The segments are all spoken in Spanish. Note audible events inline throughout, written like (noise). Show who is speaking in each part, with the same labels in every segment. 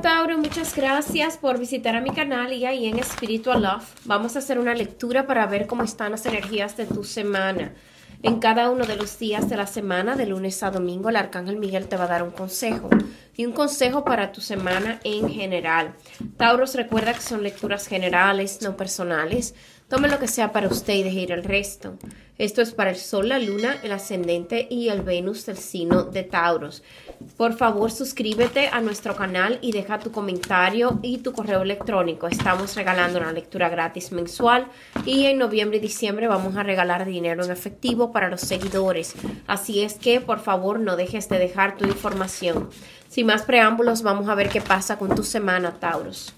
Speaker 1: Hola Tauro, muchas gracias por visitar a mi canal y ahí en Spiritual Love. Vamos a hacer una lectura para ver cómo están las energías de tu semana. En cada uno de los días de la semana, de lunes a domingo, el Arcángel Miguel te va a dar un consejo y un consejo para tu semana en general. Tauros, recuerda que son lecturas generales, no personales. Tome lo que sea para usted y deje ir el resto. Esto es para el Sol, la Luna, el Ascendente y el Venus del signo de Tauros. Por favor, suscríbete a nuestro canal y deja tu comentario y tu correo electrónico. Estamos regalando una lectura gratis mensual y en noviembre y diciembre vamos a regalar dinero en efectivo para los seguidores. Así es que, por favor, no dejes de dejar tu información. Sin más preámbulos, vamos a ver qué pasa con tu semana, Tauros.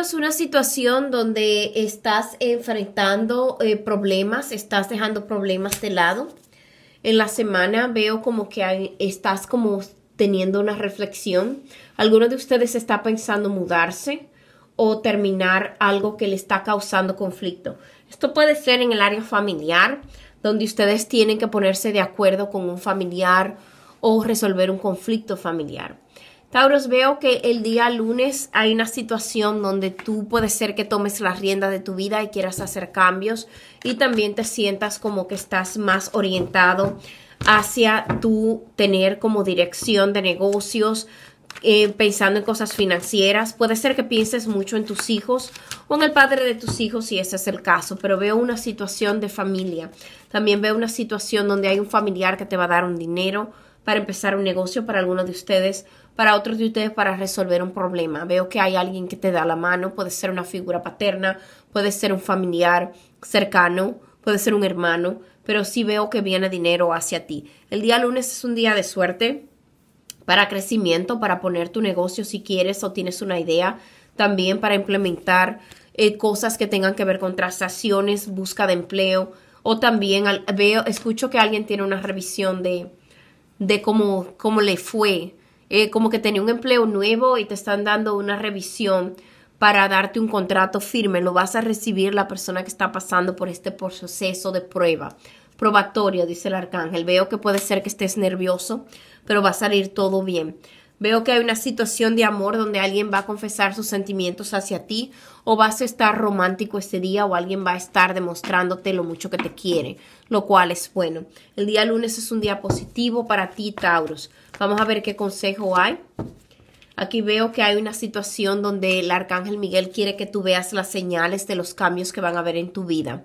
Speaker 1: es una situación donde estás enfrentando eh, problemas, estás dejando problemas de lado. En la semana veo como que estás como teniendo una reflexión. Algunos de ustedes está pensando mudarse o terminar algo que le está causando conflicto. Esto puede ser en el área familiar, donde ustedes tienen que ponerse de acuerdo con un familiar o resolver un conflicto familiar Tauros, veo que el día lunes hay una situación donde tú puede ser que tomes la rienda de tu vida y quieras hacer cambios y también te sientas como que estás más orientado hacia tú tener como dirección de negocios, eh, pensando en cosas financieras. Puede ser que pienses mucho en tus hijos o en el padre de tus hijos si ese es el caso, pero veo una situación de familia. También veo una situación donde hay un familiar que te va a dar un dinero para empezar un negocio para algunos de ustedes, para otros de ustedes para resolver un problema. Veo que hay alguien que te da la mano, puede ser una figura paterna, puede ser un familiar cercano, puede ser un hermano, pero sí veo que viene dinero hacia ti. El día lunes es un día de suerte para crecimiento, para poner tu negocio si quieres o tienes una idea, también para implementar eh, cosas que tengan que ver con transacciones, busca de empleo o también veo escucho que alguien tiene una revisión de de cómo, le fue. Eh, como que tenía un empleo nuevo y te están dando una revisión para darte un contrato firme. Lo vas a recibir la persona que está pasando por este proceso de prueba. Probatoria, dice el arcángel. Veo que puede ser que estés nervioso, pero va a salir todo bien. Veo que hay una situación de amor donde alguien va a confesar sus sentimientos hacia ti o vas a estar romántico este día o alguien va a estar demostrándote lo mucho que te quiere, lo cual es bueno. El día lunes es un día positivo para ti, Tauros. Vamos a ver qué consejo hay. Aquí veo que hay una situación donde el arcángel Miguel quiere que tú veas las señales de los cambios que van a haber en tu vida.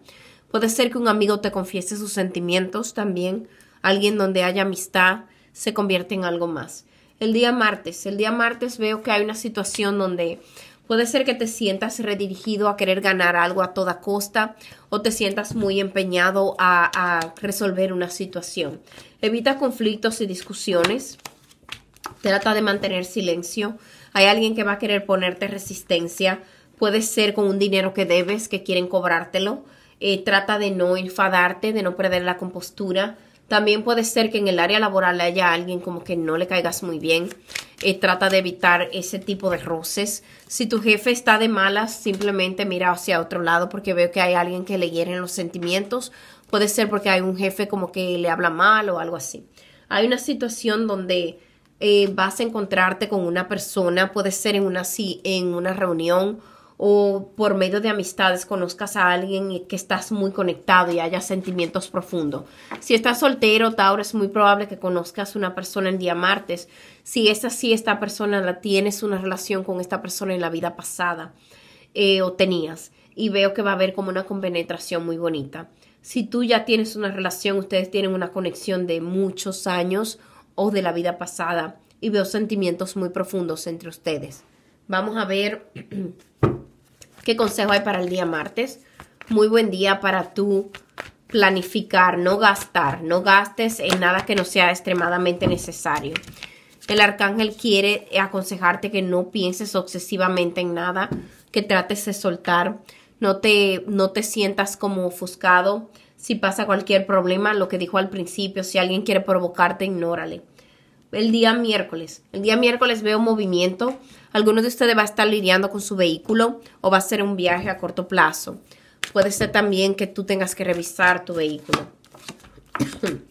Speaker 1: Puede ser que un amigo te confiese sus sentimientos también. Alguien donde haya amistad se convierte en algo más el día martes. El día martes veo que hay una situación donde puede ser que te sientas redirigido a querer ganar algo a toda costa o te sientas muy empeñado a, resolver una situación. Evita conflictos y discusiones. Trata de mantener silencio. Hay alguien que va a querer ponerte resistencia. Puede ser con un dinero que debes, que quieren cobrártelo. Eh, trata de no enfadarte, de no perder la compostura también puede ser que en el área laboral haya alguien como que no le caigas muy bien. Eh, trata de evitar ese tipo de roces. Si tu jefe está de malas, simplemente mira hacia otro lado porque veo que hay alguien que le hieren los sentimientos. Puede ser porque hay un jefe como que le habla mal o algo así. Hay una situación donde eh, vas a encontrarte con una persona, puede ser en una, en una reunión o por medio de amistades conozcas a alguien que estás muy conectado y haya sentimientos profundos. Si estás soltero, Tauro, es muy probable que conozcas una persona el día martes. Si es así, esta persona la tienes una relación con esta persona en la vida pasada eh, o tenías. Y veo que va a haber como una compenetración muy bonita. Si tú ya tienes una relación, ustedes tienen una conexión de muchos años o de la vida pasada. Y veo sentimientos muy profundos entre ustedes. Vamos a ver (clears throat) ¿Qué consejo hay para el día martes? Muy buen día para tú planificar, no gastar, no gastes en nada que no sea extremadamente necesario. El arcángel quiere aconsejarte que no pienses obsesivamente en nada, que trates de soltar, no te, no te sientas como ofuscado. Si pasa cualquier problema, lo que dijo al principio, si alguien quiere provocarte, ignórale. El día miércoles, el día miércoles veo movimiento, Alguno de ustedes va a estar lidiando con su vehículo o va a ser un viaje a corto plazo. Puede ser también que tú tengas que revisar tu vehículo. (clears throat)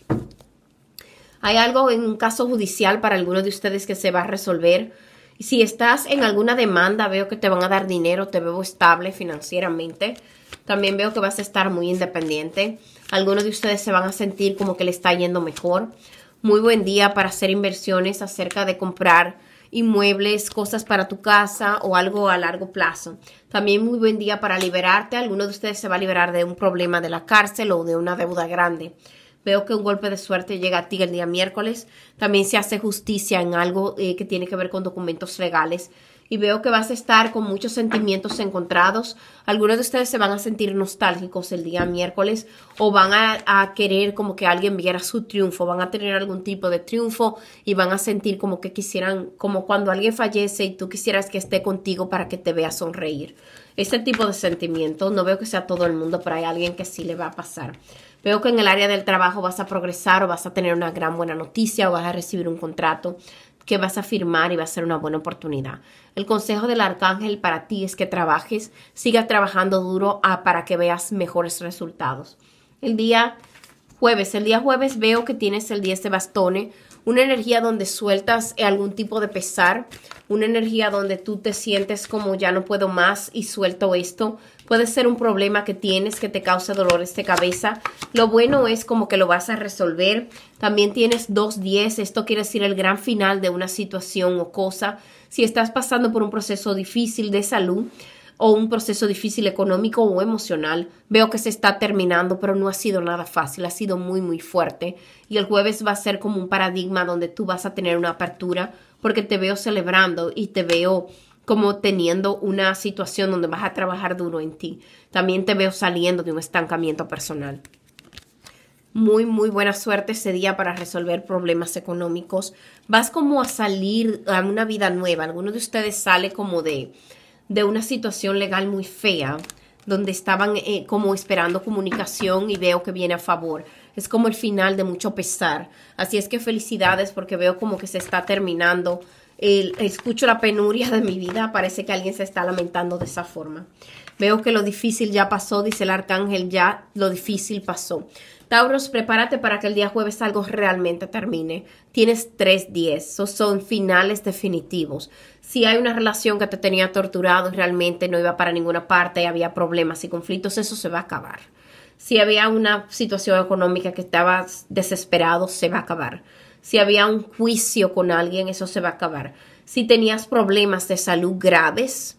Speaker 1: Hay algo en un caso judicial para algunos de ustedes que se va a resolver. Si estás en alguna demanda, veo que te van a dar dinero, te veo estable financieramente. También veo que vas a estar muy independiente. Algunos de ustedes se van a sentir como que le está yendo mejor. Muy buen día para hacer inversiones acerca de comprar inmuebles, cosas para tu casa o algo a largo plazo. También muy buen día para liberarte. Alguno de ustedes se va a liberar de un problema de la cárcel o de una deuda grande. Veo que un golpe de suerte llega a ti el día miércoles. También se hace justicia en algo eh, que tiene que ver con documentos legales y veo que vas a estar con muchos sentimientos encontrados. Algunos de ustedes se van a sentir nostálgicos el día miércoles o van a, querer como que alguien viera su triunfo, van a tener algún tipo de triunfo y van a sentir como que quisieran, como cuando alguien fallece y tú quisieras que esté contigo para que te vea sonreír. Este tipo de sentimiento, no veo que sea todo el mundo, pero hay alguien que sí le va a pasar. Veo que en el área del trabajo vas a progresar o vas a tener una gran buena noticia o vas a recibir un contrato que vas a firmar y va a ser una buena oportunidad. El consejo del arcángel para ti es que trabajes, siga trabajando duro ah, para que veas mejores resultados. El día jueves, el día jueves veo que tienes el 10 de bastones, una energía donde sueltas algún tipo de pesar, una energía donde tú te sientes como ya no puedo más y suelto esto, Puede ser un problema que tienes que te causa dolores de cabeza. Lo bueno es como que lo vas a resolver. También tienes dos 10. Esto quiere decir el gran final de una situación o cosa. Si estás pasando por un proceso difícil de salud, o un proceso difícil económico o emocional. Veo que se está terminando, pero no ha sido nada fácil, ha sido muy, muy fuerte. Y el jueves va a ser como un paradigma donde tú vas a tener una apertura, porque te veo celebrando y te veo como teniendo una situación donde vas a trabajar duro en ti. También te veo saliendo de un estancamiento personal. Muy, muy buena suerte ese día para resolver problemas económicos. Vas como a salir a una vida nueva. Alguno de ustedes sale como de, de una situación legal muy fea, donde estaban eh, como esperando comunicación y veo que viene a favor. Es como el final de mucho pesar. Así es que felicidades porque veo como que se está terminando escucho la penuria de mi vida, parece que alguien se está lamentando de esa forma. Veo que lo difícil ya pasó, dice el arcángel, ya lo difícil pasó. Tauros, prepárate para que el día jueves algo realmente termine. Tienes tres días, son finales definitivos. Si hay una relación que te tenía torturado y realmente no iba para ninguna parte, y había problemas y conflictos, eso se va a acabar. Si había una situación económica que estabas desesperado, se va a acabar si había un juicio con alguien, eso se va a acabar. Si tenías problemas de salud graves,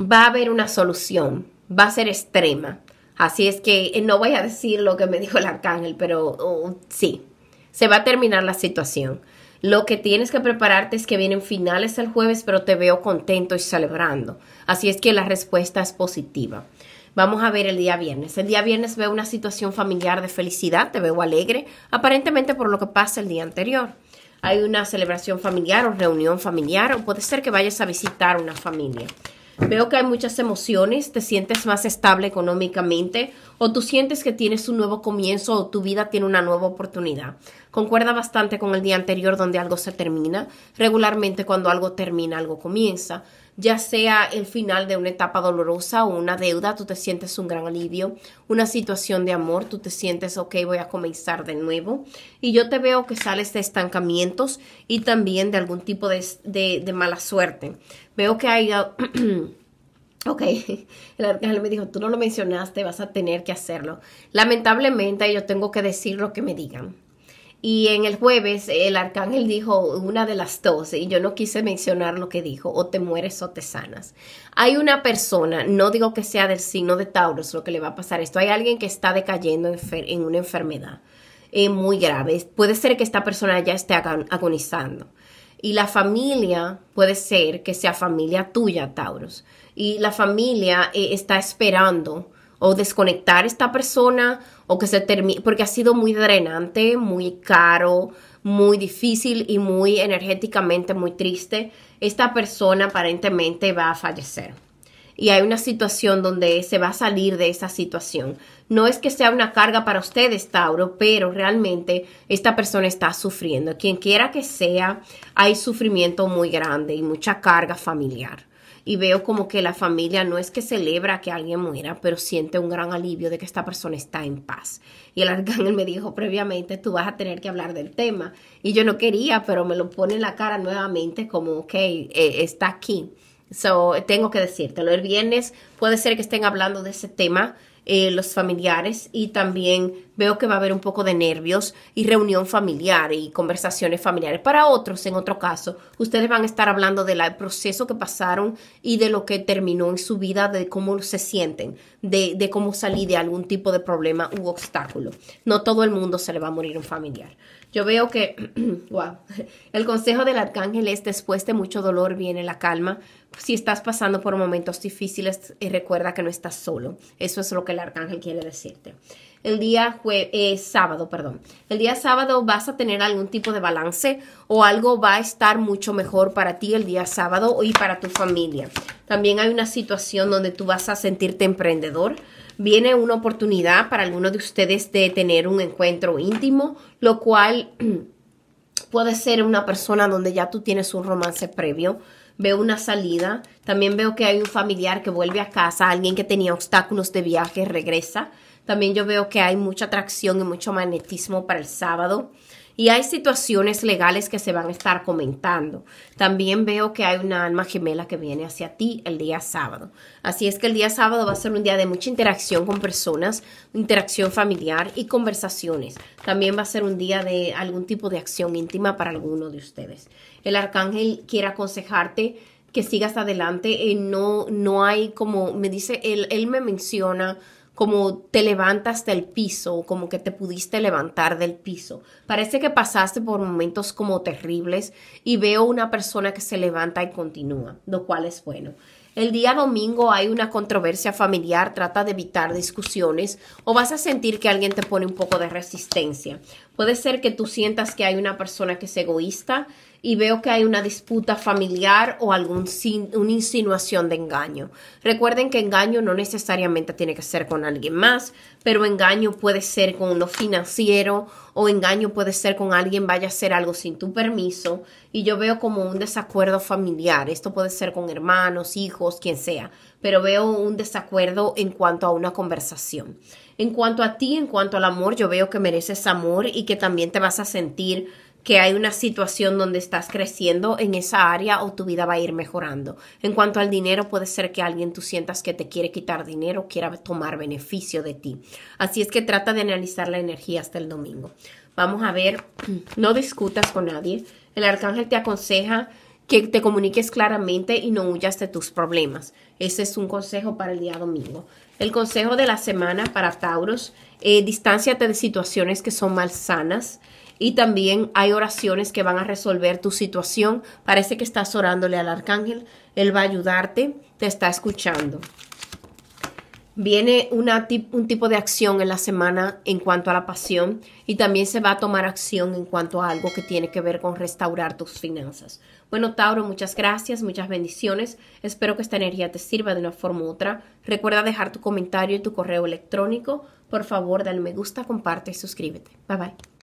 Speaker 1: va a haber una solución, va a ser extrema. Así es que eh, no voy a decir lo que me dijo el arcángel, pero oh, sí, se va a terminar la situación. Lo que tienes que prepararte es que vienen finales el jueves, pero te veo contento y celebrando. Así es que la respuesta es positiva. Vamos a ver el día viernes. El día viernes veo una situación familiar de felicidad, te veo alegre, aparentemente por lo que pasa el día anterior. Hay una celebración familiar o reunión familiar o puede ser que vayas a visitar una familia. Veo que hay muchas emociones, te sientes más estable económicamente o tú sientes que tienes un nuevo comienzo o tu vida tiene una nueva oportunidad. Concuerda bastante con el día anterior donde algo se termina. Regularmente cuando algo termina, algo comienza ya sea el final de una etapa dolorosa o una deuda, tú te sientes un gran alivio, una situación de amor, tú te sientes, ok, voy a comenzar de nuevo. Y yo te veo que sales de estancamientos y también de algún tipo de, mala suerte. Veo que hay... (clears throat) Ok, el arcángel me dijo, tú no lo mencionaste, vas a tener que hacerlo. Lamentablemente yo tengo que decir lo que me digan. Y en el jueves el arcángel dijo una de las dos, y yo no quise mencionar lo que dijo, o te mueres o te sanas. Hay una persona, no digo que sea del signo de Taurus lo que le va a pasar esto, hay alguien que está decayendo en, una enfermedad eh, muy grave. Puede ser que esta persona ya esté agonizando. Y la familia puede ser que sea familia tuya, Tauros. Y la familia eh, está esperando o desconectar esta persona o que se termine, porque ha sido muy drenante, muy caro, muy difícil y muy energéticamente muy triste. Esta persona aparentemente va a fallecer. Y hay una situación donde se va a salir de esa situación. No es que sea una carga para ustedes, Tauro, pero realmente esta persona está sufriendo. Quien quiera que sea, hay sufrimiento muy grande y mucha carga familiar y veo como que la familia no es que celebra que alguien muera, pero siente un gran alivio de que esta persona está en paz. Y el arcángel me dijo previamente, tú vas a tener que hablar del tema. Y yo no quería, pero me lo pone en la cara nuevamente como, ok, eh, está aquí. So, tengo que decirte, El viernes puede ser que estén hablando de ese tema eh, los familiares y también veo que va a haber un poco de nervios y reunión familiar y conversaciones familiares. Para otros, en otro caso, ustedes van a estar hablando del proceso que pasaron y de lo que terminó en su vida, de cómo se sienten, de, de cómo salir de algún tipo de problema u obstáculo. No todo el mundo se le va a morir un familiar. Yo veo que, wow, (clears throat) el consejo del arcángel es después de mucho dolor viene la calma. Si estás pasando por momentos difíciles, eh, recuerda que no estás solo. Eso es lo que el arcángel quiere decirte. El día jue eh, sábado, perdón. El día sábado vas a tener algún tipo de balance o algo va a estar mucho mejor para ti el día sábado y para tu familia. También hay una situación donde tú vas a sentirte emprendedor Viene una oportunidad para algunos de ustedes de tener un encuentro íntimo, lo cual (clears throat) puede ser una persona donde ya tú tienes un romance previo. Veo una salida. También veo que hay un familiar que vuelve a casa, alguien que tenía obstáculos de viaje regresa. También yo veo que hay mucha atracción y mucho magnetismo para el sábado y hay situaciones legales que se van a estar comentando. También veo que hay una alma gemela que viene hacia ti el día sábado. Así es que el día sábado va a ser un día de mucha interacción con personas, interacción familiar y conversaciones. También va a ser un día de algún tipo de acción íntima para alguno de ustedes. El arcángel quiere aconsejarte que sigas adelante. y eh, no, no hay como, me dice, él, él me menciona como te levantas del piso, como que te pudiste levantar del piso. Parece que pasaste por momentos como terribles y veo una persona que se levanta y continúa, lo cual es bueno. El día domingo hay una controversia familiar, trata de evitar discusiones o vas a sentir que alguien te pone un poco de resistencia. Puede ser que tú sientas que hay una persona que es egoísta, y veo que hay una disputa familiar o alguna insinuación de engaño. Recuerden que engaño no necesariamente tiene que ser con alguien más, pero engaño puede ser con uno financiero o engaño puede ser con alguien vaya a hacer algo sin tu permiso y yo veo como un desacuerdo familiar. Esto puede ser con hermanos, hijos, quien sea, pero veo un desacuerdo en cuanto a una conversación. En cuanto a ti, en cuanto al amor, yo veo que mereces amor y que también te vas a sentir que hay una situación donde estás creciendo en esa área o tu vida va a ir mejorando. En cuanto al dinero, puede ser que alguien tú sientas que te quiere quitar dinero, quiera tomar beneficio de ti. Así es que trata de analizar la energía hasta el domingo. Vamos a ver, (clears throat) no discutas con nadie. El arcángel te aconseja que te comuniques claramente y no huyas de tus problemas. Ese es un consejo para el día domingo. El consejo de la semana para Tauros, eh, distánciate de situaciones que son malsanas. sanas y también hay oraciones que van a resolver tu situación. Parece que estás orándole al arcángel. Él va a ayudarte, te está escuchando. Viene una, un tipo de acción en la semana en cuanto a la pasión y también se va a tomar acción en cuanto a algo que tiene que ver con restaurar tus finanzas. Bueno, Tauro, muchas gracias, muchas bendiciones. Espero que esta energía te sirva de una forma u otra. Recuerda dejar tu comentario y tu correo electrónico. Por favor, dale me gusta, comparte y suscríbete. Bye bye.